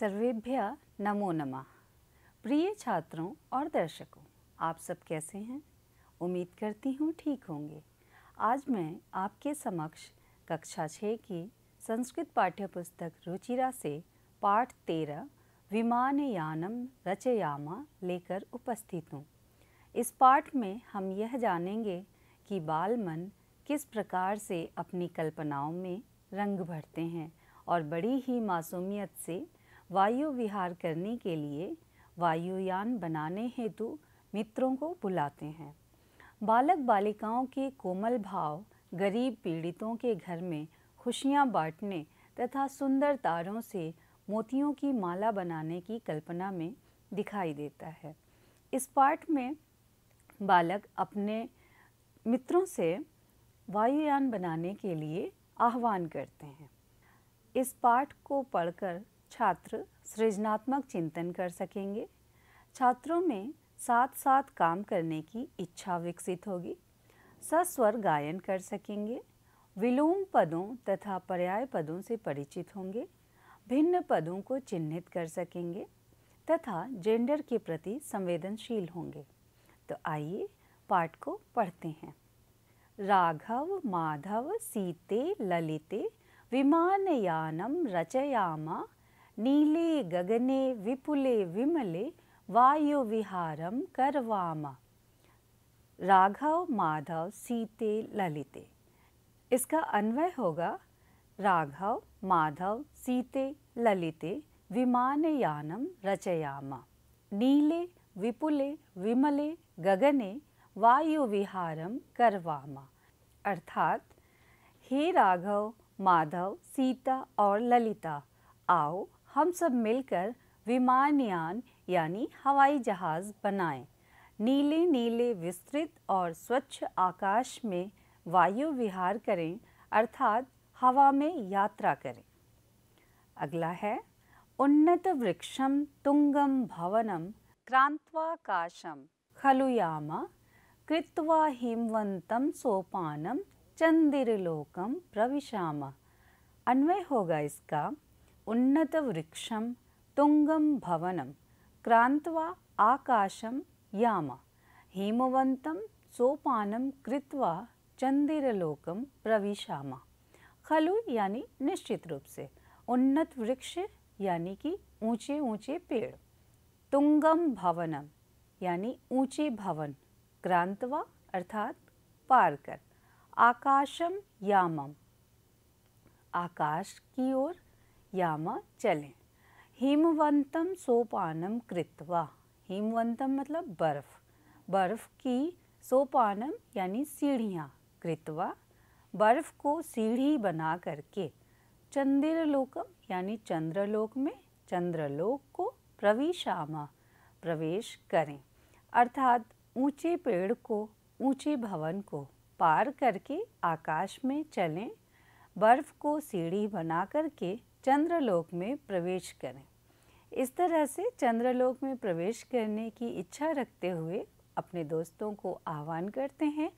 सर्वेभ्या नमो नमः प्रिय छात्रों और दर्शकों आप सब कैसे हैं उम्मीद करती हूँ ठीक होंगे आज मैं आपके समक्ष कक्षा छः की संस्कृत पाठ्यपुस्तक रुचिरा से पाठ तेरह विमानयानम रचयामा लेकर उपस्थित हूँ इस पाठ में हम यह जानेंगे कि बाल मन किस प्रकार से अपनी कल्पनाओं में रंग भरते हैं और बड़ी ही मासूमियत से वायु विहार करने के लिए वायुयान बनाने हेतु मित्रों को बुलाते हैं बालक बालिकाओं के कोमल भाव गरीब पीड़ितों के घर में खुशियाँ बांटने तथा सुंदर तारों से मोतियों की माला बनाने की कल्पना में दिखाई देता है इस पाठ में बालक अपने मित्रों से वायुयान बनाने के लिए आह्वान करते हैं इस पाठ को पढ़कर छात्र सृजनात्मक चिंतन कर सकेंगे छात्रों में साथ साथ काम करने की इच्छा विकसित होगी सस्वर गायन कर सकेंगे विलोम पदों तथा पर्याय पदों से परिचित होंगे भिन्न पदों को चिन्हित कर सकेंगे तथा जेंडर के प्रति संवेदनशील होंगे तो आइए पाठ को पढ़ते हैं राघव माधव सीते ललिते विमानयानम रचयामा नीले गगने विपुले विमले वायु विहारम करवाम राघव माधव सीते ललिते इसका अन्वय होगा राघव माधव सीते ललिते विमानयानं रचयाम नीले विपुले विमले गगने वायु विहारम करवाम अर्थात हे राघव माधव सीता और ललिता आओ हम सब मिलकर विमानयान यानी हवाई जहाज़ बनाएं। नीले नीले विस्तृत और स्वच्छ आकाश में वायु विहार करें अर्थात हवा में यात्रा करें अगला है उन्नत वृक्षम तुंगम भवनम क्रांत्वाकाशम खलुयामा कृत्वा हिमवंतम सोपानम चंदिरलोकम प्रविशामा अन्वय होगा इसका वृक्षम तुंगम भवनम क्रान्त्वा आकाशम याम हिमवन्तं सोपान कृत्वा चंदिरलोकम प्रविशाम खलु यानी निश्चित रूप से उन्नत वृक्ष यानी कि ऊंचे ऊंचे पेड़ तुंगम भवनम यानी ऊंचे भवन क्रांतवा अर्थात पार कर आकाशम यामम आकाश की ओर यामा चलें हिमवंतम सोपानम कृतवा हिमवंतम मतलब बर्फ़ बर्फ़ की सोपानम यानी सीढ़ियाँ कृतवा बर्फ़ को सीढ़ी बना करके चंद्रलोकम यानी चंद्रलोक में चंद्रलोक को प्रविशामा प्रवेश करें अर्थात ऊंचे पेड़ को ऊंचे भवन को पार करके आकाश में चलें बर्फ़ को सीढ़ी बना करके चंद्रलोक में प्रवेश करें इस तरह से चंद्रलोक में प्रवेश करने की इच्छा रखते हुए अपने दोस्तों को आह्वान करते हैं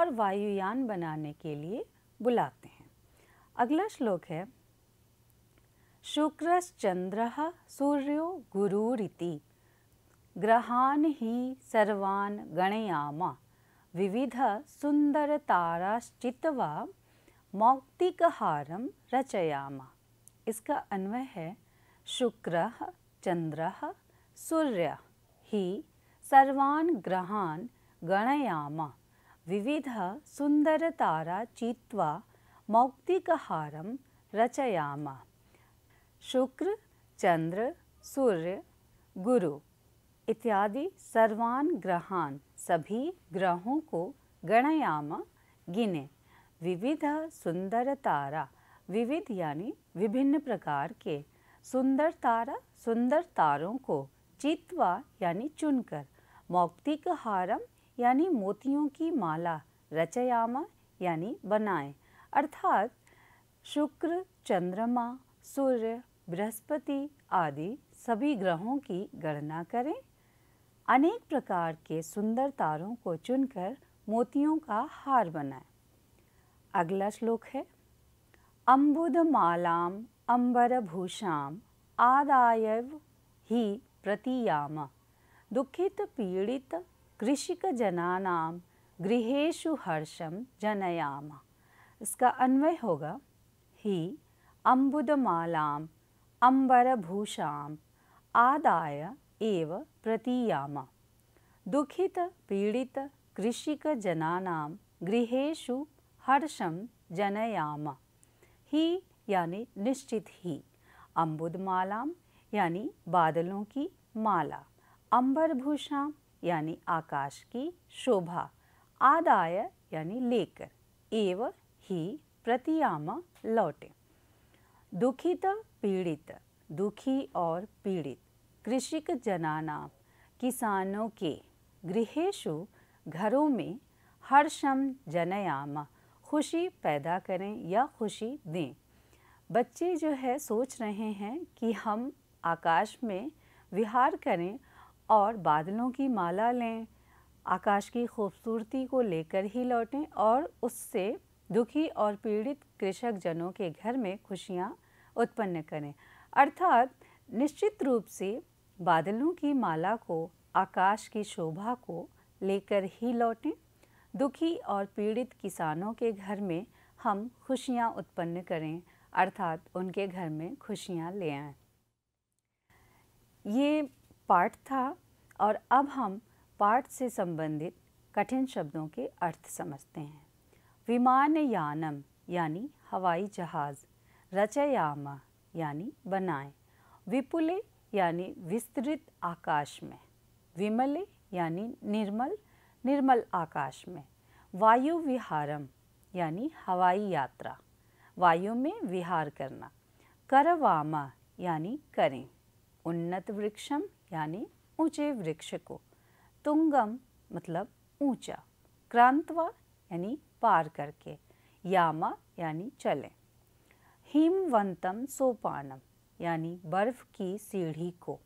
और वायुयान बनाने के लिए बुलाते हैं अगला श्लोक है शुक्रश्चंद्र सूर्यो गुरुरिति ग्रहान ही सर्वान गणयामा विविध सुंदर ताराश्चित्वा मौक्तिकहारम रचयामा इसका अन्वय है शुक्र चंद्र सूर्य ही सर्वान ग्रहान गणयाम विविध तारा चीत्वा मौक्तिकहारं रचयाम शुक्र चंद्र सूर्य गुरु इत्यादि सर्वान ग्रहान सभी ग्रहों को गणयाम गिने विविध सुंदर तारा विविध यानी विभिन्न प्रकार के सुंदर तारा सुंदर तारों को चित्वा यानी चुनकर मौक्तिक हारम यानी मोतियों की माला रचयामा यानी बनाए अर्थात शुक्र चंद्रमा सूर्य बृहस्पति आदि सभी ग्रहों की गणना करें अनेक प्रकार के सुंदर तारों को चुनकर मोतियों का हार बनाए अगला श्लोक है अंबुदमाला अंबरभूषा आदाय ही प्रतीयाम दुखित पीड़ित कृषिक दुःखितपीडितकृषिकजनानां गृहेशु हर्षम जनयाम इसका अन्वय होगा ही अंबुदमाला अंबरभूषा आदाय एव प्रतीयाम दुखित पीड़ित कृषिक जनानाम गृहेशु हर्षम जनयाम ही यानी निश्चित ही अम्बुद मालाम यानी बादलों की माला अम्बर भूषा यानी आकाश की शोभा आदाय यानी लेकर एव ही प्रतियाम लौटे दुखित पीड़ित दुखी और पीड़ित कृषिक जनाना किसानों के गृहेशु घरों में हर्षम जनयामा खुशी पैदा करें या खुशी दें बच्चे जो है सोच रहे हैं कि हम आकाश में विहार करें और बादलों की माला लें आकाश की खूबसूरती को लेकर ही लौटें और उससे दुखी और पीड़ित कृषक जनों के घर में खुशियाँ उत्पन्न करें अर्थात निश्चित रूप से बादलों की माला को आकाश की शोभा को लेकर ही लौटें दुखी और पीड़ित किसानों के घर में हम खुशियाँ उत्पन्न करें अर्थात उनके घर में खुशियाँ ले आएँ ये पाठ था और अब हम पाठ से संबंधित कठिन शब्दों के अर्थ समझते हैं विमान यानम यानी हवाई जहाज़ रचयाम यानी बनाएं विपुले यानी विस्तृत आकाश में विमले यानी निर्मल निर्मल आकाश में वायु विहारम यानी हवाई यात्रा वायु में विहार करना करवामा यानी करें उन्नत वृक्षम यानी ऊंचे वृक्ष को तुंगम मतलब ऊंचा क्रांतवा यानी पार करके यामा यानी चलें हिमवंतम सोपानम यानी बर्फ की सीढ़ी को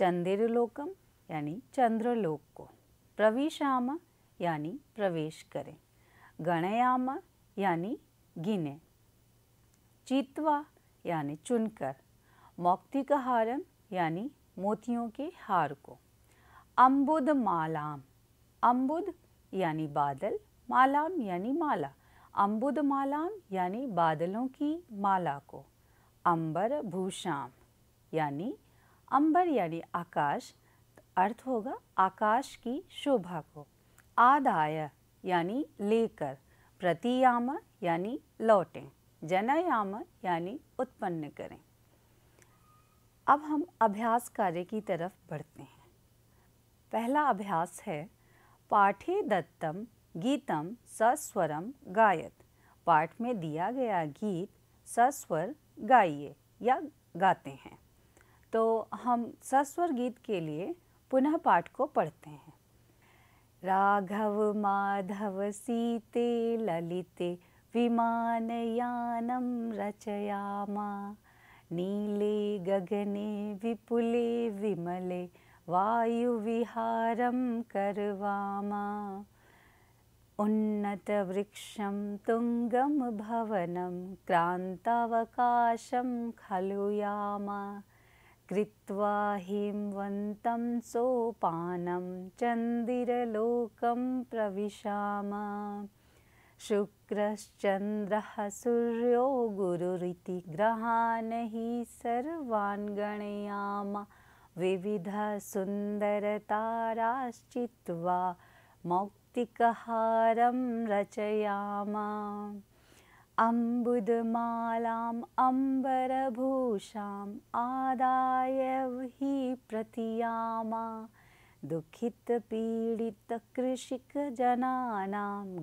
चंद्रलोकम यानी चंद्रलोक को प्रविशाम यानी प्रवेश करें गणयाम यानी गिने चित्वा यानी चुनकर मौक्तिक हारम यानी मोतियों के हार को अम्बुद मालाम अम्बुद यानी बादल मालाम यानी माला अम्बुद मालाम यानी बादलों की माला को अंबर भूषाम यानी अंबर यानी आकाश अर्थ होगा आकाश की शोभा को आदाय यानी लेकर प्रतियाम यानी लौटें जनयाम यानी उत्पन्न करें अब हम अभ्यास कार्य की तरफ बढ़ते हैं पहला अभ्यास है पाठे दत्तम गीतम सस्वरम गायत पाठ में दिया गया गीत सस्वर गाइए या गाते हैं तो हम सस्वर गीत के लिए पुनः पाठ को पढ़ते हैं राघव माधव सीते ललिते विमानयानं रचयामा नीले गगने विपुले विमले विहारम करवामा उन्नत वृक्षम तुंगम भवनम क्रांतावकाशम खलुयामा कृत्वा हिंवन्तं सोपानं चन्दिरलोकं प्रविशाम शुक्रश्चन्द्रः सूर्यो गुरुरिति ग्रहान् हि सर्वान् गणयाम विविधसुन्दरताराश्चित्वा मौक्तिकहारं रचयाम अम्बुदमालाम् अम्बरभूषाम् आदाय पीड़ित प्रतियामा दुःखितपीडितकृषिकजनानां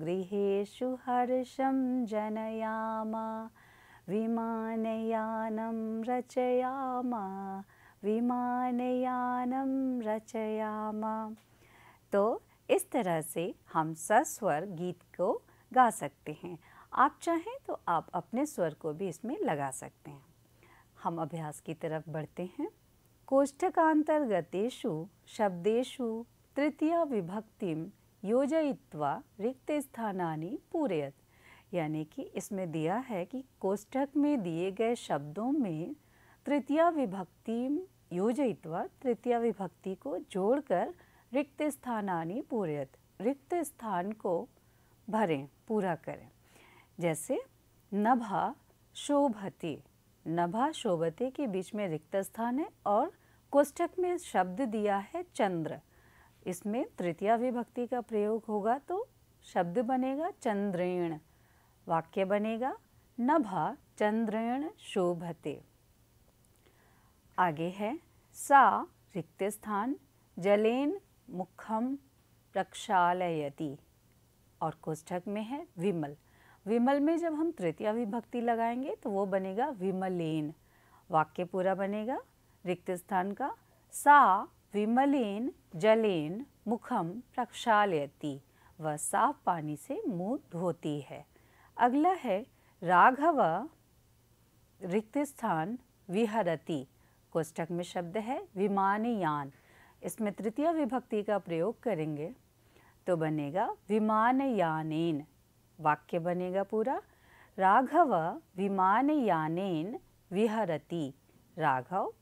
गृहेषु हर्षं जनयाम विमानयानं रचयाम विमानयानं रचयाम तो इस तरह से हम सस्वर गीत को गा सकते हैं आप चाहें तो आप अपने स्वर को भी इसमें लगा सकते हैं हम अभ्यास की तरफ बढ़ते हैं कोष्ठकांतर्गतेषु शब्देशु तृतीय विभक्ति योजयित्वा रिक्त स्थानानि पूरेत यानी कि इसमें दिया है कि कोष्ठक में दिए गए शब्दों में तृतीय विभक्ति योजयित्वा तृतीय विभक्ति को जोड़कर रिक्त स्थानानि पूरेत रिक्त स्थान को भरें पूरा करें जैसे नभा शोभते नभा शोभते के बीच में रिक्त स्थान है और कोष्ठक में शब्द दिया है चंद्र इसमें तृतीय विभक्ति का प्रयोग होगा तो शब्द बनेगा चंद्रेण वाक्य बनेगा नभा चंद्रेण शोभते आगे है सा रिक्त स्थान जलेन मुखम प्रक्षालयति और कोष्ठक में है विमल विमल में जब हम तृतीय विभक्ति लगाएंगे तो वो बनेगा विमलेन वाक्य पूरा बनेगा रिक्त स्थान का सा विमलेन जलेन मुखम प्रक्षालयती व साफ पानी से मुंह धोती है अगला है राघव रिक्त स्थान विहरती कोष्टक में शब्द है विमानयान इसमें तृतीय विभक्ति का प्रयोग करेंगे तो बनेगा विमानयानेन वाक्य बनेगा पूरा राघव यानेन विहरति राघव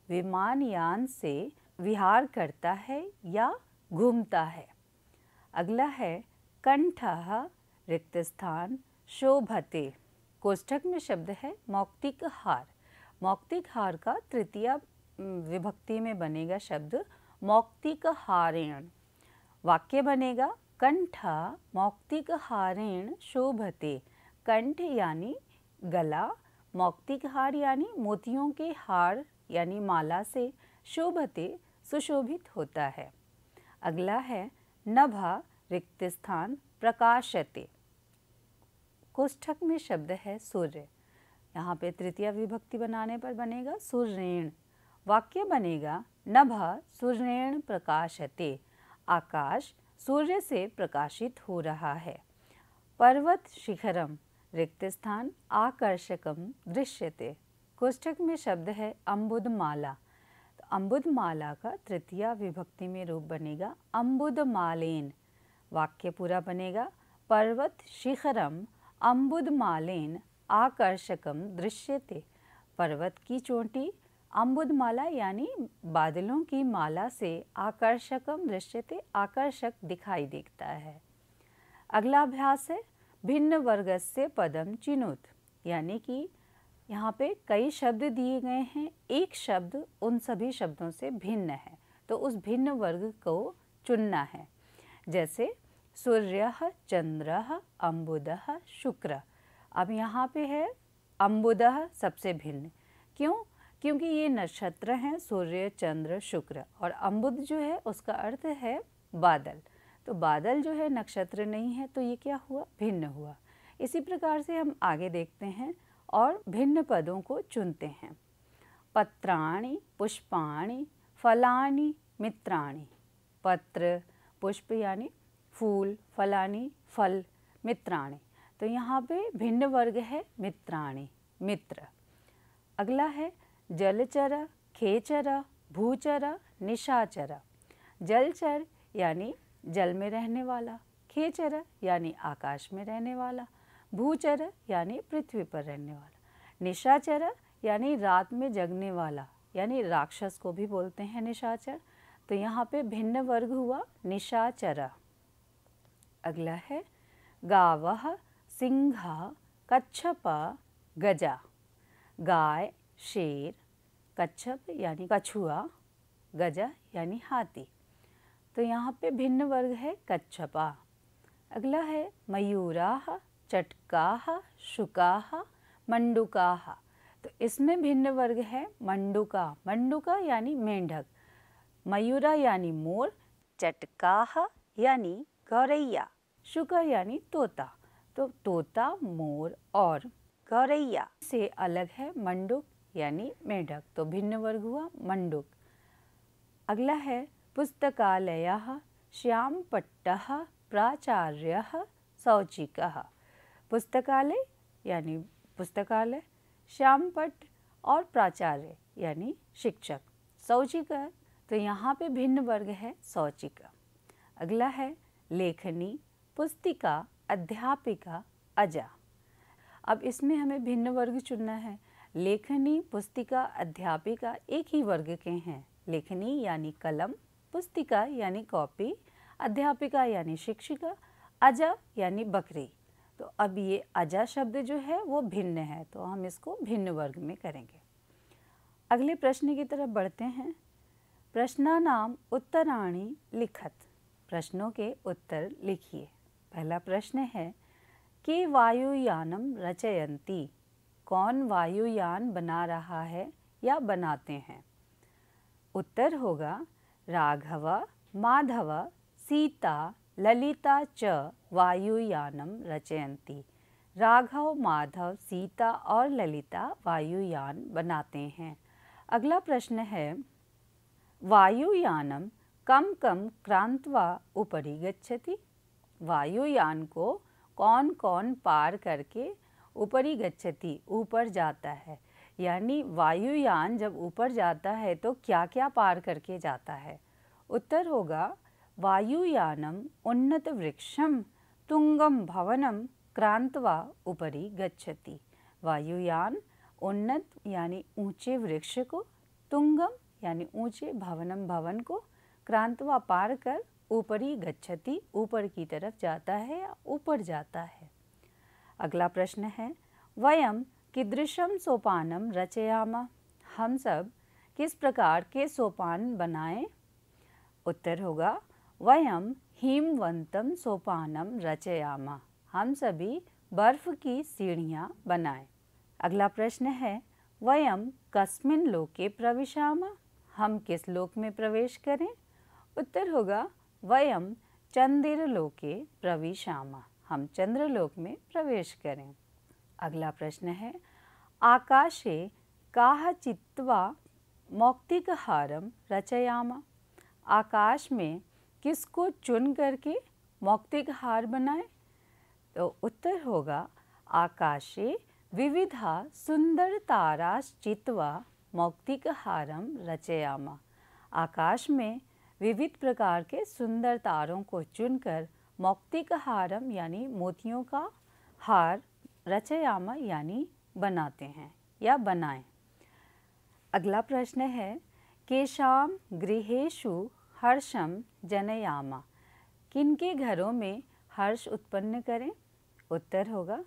यान से विहार करता है या घूमता है अगला है कंठ रिक्त स्थान शोभते कोष्ठक में शब्द है मौक्तिक हार मौक्तिक हार का तृतीय विभक्ति में बनेगा शब्द मौक्तिक हारेण वाक्य बनेगा कंठा हारेण शोभते कंठ यानी गला हार यानी मोतियों के हार यानी माला से शोभते सुशोभित होता है अगला है नभा रिक्त स्थान प्रकाशते कोष्ठक में शब्द है सूर्य यहाँ पे तृतीय विभक्ति बनाने पर बनेगा सूर्यण वाक्य बनेगा नभा सूर्यण प्रकाशते आकाश सूर्य से प्रकाशित हो रहा है पर्वत शिखरम रिक्त स्थान आकर्षकम दृश्यते कोष्ठक में शब्द है अम्बुदमाला तो अम्बुदमाला का तृतीय विभक्ति में रूप बनेगा अम्बुदमालेन वाक्य पूरा बनेगा पर्वत शिखरम अम्बुदमालेन आकर्षकम दृश्यते पर्वत की चोटी अम्बुद माला यानी बादलों की माला से आकर्षकम दृश्यते आकर्षक दिखाई देता है अगला अभ्यास है भिन्न वर्ग से पदम चिनुत यानी कि यहाँ पे कई शब्द दिए गए हैं एक शब्द उन सभी शब्दों से भिन्न है तो उस भिन्न वर्ग को चुनना है जैसे सूर्य चंद्र अम्बुद शुक्र अब यहाँ पे है अम्बुद सबसे भिन्न क्यों क्योंकि ये नक्षत्र हैं सूर्य चंद्र शुक्र और अम्बुद जो है उसका अर्थ है बादल तो बादल जो है नक्षत्र नहीं है तो ये क्या हुआ भिन्न हुआ इसी प्रकार से हम आगे देखते हैं और भिन्न पदों को चुनते हैं पत्राणी पुष्पाणी फलानी मित्राणी पत्र पुष्प यानी फूल फलानी फल मित्राणी तो यहाँ पे भिन्न वर्ग है मित्राणी मित्र अगला है जलचर खेचर भूचर निशाचर जलचर यानी जल में रहने वाला खेचर यानी आकाश में रहने वाला भूचर यानी पृथ्वी पर रहने वाला निशाचर यानी रात में जगने वाला यानी राक्षस को भी बोलते हैं निशाचर तो यहाँ पे भिन्न वर्ग हुआ निशाचरा अगला है गावह सिंघा कच्छप गजा गाय शेर कच्छप यानी कछुआ गजा यानी हाथी तो यहाँ पे भिन्न वर्ग है कच्छपा अगला है मयूराह चटकाह शुकाह मंडुकाह तो इसमें भिन्न वर्ग है मंडुका मंडुका यानी मेंढक मयूरा यानी मोर चटकाह यानी गौरैया शुका यानी तोता तो तोता मोर और गौरैया से अलग है मंडुक यानी मेढक तो भिन्न वर्ग हुआ मंडुक अगला है पुस्तकालय श्यामपट्ट प्राचार्य शौचिक पुस्तकालय यानी पुस्तकालय श्यामपट और प्राचार्य यानी शिक्षक शौचिक तो यहाँ पे भिन्न वर्ग है शौचिक अगला है लेखनी पुस्तिका अध्यापिका अजा अब इसमें हमें भिन्न वर्ग चुनना है लेखनी पुस्तिका अध्यापिका एक ही वर्ग के हैं लेखनी यानी कलम पुस्तिका यानी कॉपी अध्यापिका यानी शिक्षिका अजा यानी बकरी तो अब ये अजा शब्द जो है वो भिन्न है तो हम इसको भिन्न वर्ग में करेंगे अगले प्रश्न की तरफ बढ़ते हैं प्रश्न नाम उत्तराणी लिखत प्रश्नों के उत्तर लिखिए पहला प्रश्न है कि वायुयानम रचयंती कौन वायुयान बना रहा है या बनाते हैं उत्तर होगा राघवा माधव सीता ललिता च वायुयानम रचयंती राघव माधव सीता और ललिता वायुयान बनाते हैं अगला प्रश्न है वायुयानम कम कम क्रांतवा उपरि गच्छति वायुयान को कौन कौन पार करके ऊपरी गच्छति ऊपर जाता है यानी वायुयान जब ऊपर जाता है तो क्या क्या पार करके जाता है उत्तर होगा वायुयानम उन्नत वृक्षम तुंगम भवनम क्रांतवा ऊपरी गच्छति वायुयान उन्नत यानी ऊंचे वृक्ष को तुंगम यानी ऊंचे भवनम भवन को क्रांतवा पार कर ऊपरी गच्छति ऊपर की तरफ जाता है या ऊपर जाता है अगला प्रश्न है वयम किदृशम सोपानम रचयाम हम सब किस प्रकार के सोपान बनाएं? उत्तर होगा वयम हिमवंतम सोपानम रचयामा हम सभी बर्फ की सीढ़ियाँ बनाएं। अगला प्रश्न है वयम कस्मिन लोके प्रविशामा हम किस लोक में प्रवेश करें उत्तर होगा वयम चंदिर लोके प्रविशामा हम चंद्रलोक में प्रवेश करें अगला प्रश्न है आकाशे काह चित्वा हारम रचयामा आकाश में किसको चुन करके मौक्तिक हार बनाए तो उत्तर होगा आकाशे विविधा सुंदर चित्वा मौक्तिक हारम रचयामा आकाश में विविध प्रकार के सुंदर तारों को चुनकर मौक्तिक हारम यानी मोतियों का हार रचयामा यानी बनाते हैं या बनाएं अगला प्रश्न है केशाम गृहेशु हर्षम जनयामा किनके घरों में हर्ष उत्पन्न करें उत्तर होगा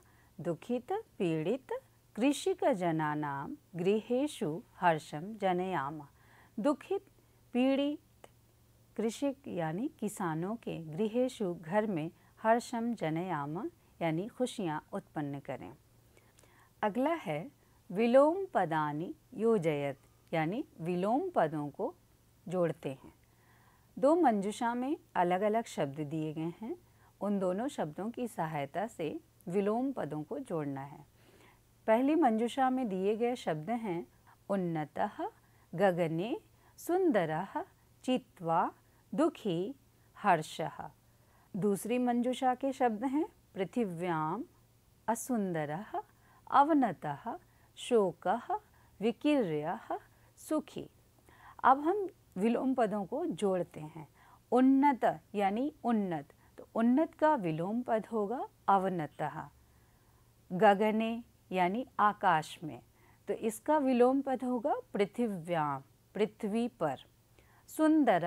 दुखित पीड़ित कृषिक जनानाम गृहेशु हर्षम जनयामा दुखित पीड़ित कृषिक यानी किसानों के गृहेशु घर में हर्षम जनयाम यानी खुशियाँ उत्पन्न करें अगला है विलोम पदानी योजयत यानी विलोम पदों को जोड़ते हैं दो मंजुषा में अलग अलग शब्द दिए गए हैं उन दोनों शब्दों की सहायता से विलोम पदों को जोड़ना है पहली मंजुषा में दिए गए शब्द हैं उन्नत गगने सुंदर चित्वा दुखी हर्ष दूसरी मंजुषा के शब्द हैं पृथिव्याम असुंदर अवनत शोक विकीर्य सुखी अब हम विलोम पदों को जोड़ते हैं उन्नत यानी उन्नत तो उन्नत का विलोम पद होगा अवनत गगने यानी आकाश में तो इसका विलोम पद होगा पृथिव्याम पृथ्वी पर सुंदर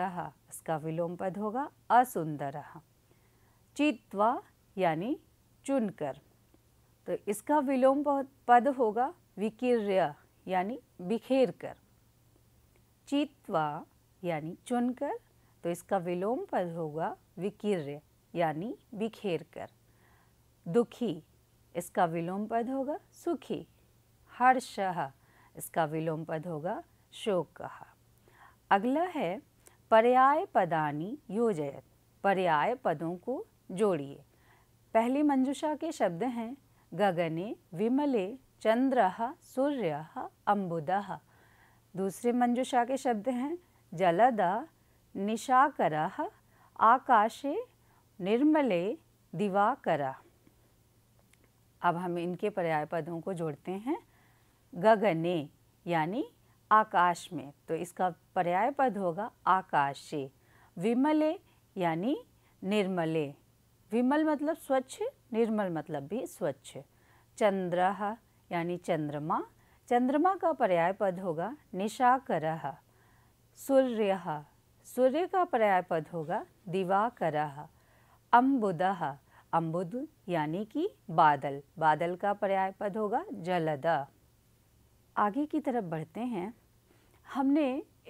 इसका विलोम पद होगा असुंदर चित्वा यानी चुनकर तो इसका विलोम पद होगा विकीर्य यानी बिखेर कर चित्वा यानी चुनकर तो इसका विलोम पद होगा विकीर्य यानी बिखेर कर दुखी इसका विलोम पद होगा सुखी हर्ष इसका विलोम पद होगा शोक कहा अगला है पर्याय पदानी योजयत पर्याय पदों को जोड़िए पहली मंजुषा के शब्द हैं गगने विमले चंद्र सूर्य अम्बुद दूसरे मंजुषा के शब्द हैं जलद निशाकर आकाशे निर्मले दिवाकर अब हम इनके पर्याय पदों को जोड़ते हैं गगने यानी आकाश में तो इसका पर्याय पद होगा आकाशे विमले यानी निर्मले विमल मतलब स्वच्छ निर्मल मतलब भी स्वच्छ चंद्र यानी चंद्रमा चंद्रमा का पर्याय पद होगा निशाकर सूर्य सूर्य का पर्याय पद होगा दिवाकर अम्बुद अम्बुद यानी कि बादल बादल का पर्याय पद होगा जलद आगे की तरफ बढ़ते हैं हमने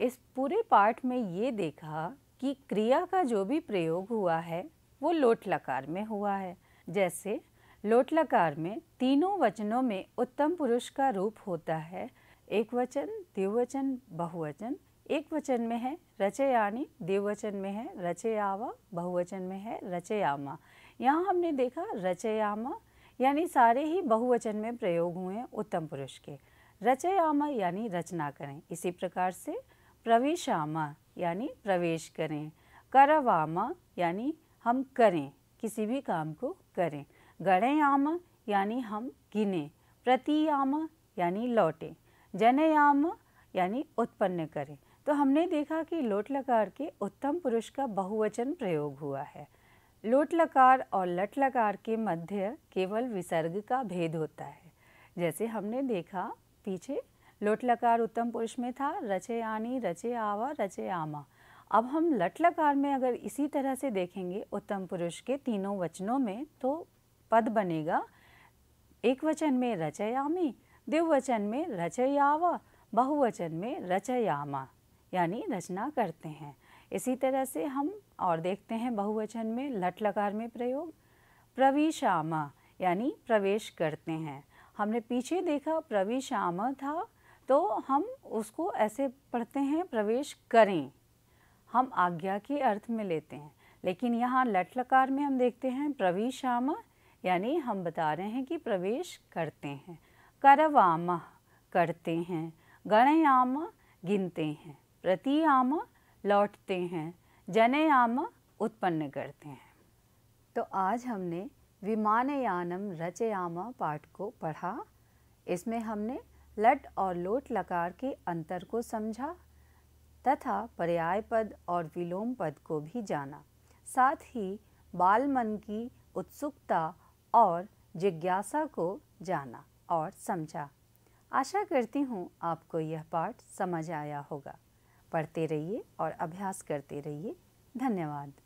इस पूरे पार्ट में ये देखा कि क्रिया का जो भी प्रयोग हुआ है वो लोटलाकार में हुआ है जैसे लोटलाकार में तीनों वचनों में उत्तम पुरुष का रूप होता है एक वचन द्विवचन बहुवचन एक वचन में है रचयानी द्विवचन में है रचयावा बहुवचन में है रचयामा यहाँ हमने देखा रचयामा यानी सारे ही बहुवचन में प्रयोग हुए हैं उत्तम पुरुष के रचयामा यानी रचना करें इसी प्रकार से प्रवेशामा यानी प्रवेश करें करवामा यानी हम करें किसी भी काम को करें गणयाम यानी हम गिने प्रतियाम यानी लौटे जनयाम यानी उत्पन्न करें तो हमने देखा कि लोट लकार के उत्तम पुरुष का बहुवचन प्रयोग हुआ है लोट लकार और लट लकार के मध्य केवल विसर्ग का भेद होता है जैसे हमने देखा पीछे लकार उत्तम पुरुष में था रचे आनी रचे आवा रचे आमा अब हम लटलकार में अगर इसी तरह से देखेंगे उत्तम पुरुष के तीनों वचनों में तो पद बनेगा एक वचन में रचयामी द्विवचन में रचयावा बहुवचन में रचयामा यानी रचना करते हैं इसी तरह से हम और देखते हैं बहुवचन में लट लकार में प्रयोग प्रवेशामा यानी प्रवेश करते हैं हमने पीछे देखा प्रवेश आम था तो हम उसको ऐसे पढ़ते हैं प्रवेश करें हम आज्ञा के अर्थ में लेते हैं लेकिन यहाँ लटलकार में हम देखते हैं आम यानी हम बता रहे हैं कि प्रवेश करते हैं करवाम करते हैं गणयाम गिनते हैं प्रतियाम लौटते हैं जनयाम उत्पन्न करते हैं तो आज हमने विमानयानम रचयामा पाठ को पढ़ा इसमें हमने लट और लोट लकार के अंतर को समझा तथा पर्याय पद और विलोम पद को भी जाना साथ ही बाल मन की उत्सुकता और जिज्ञासा को जाना और समझा आशा करती हूँ आपको यह पाठ समझ आया होगा पढ़ते रहिए और अभ्यास करते रहिए धन्यवाद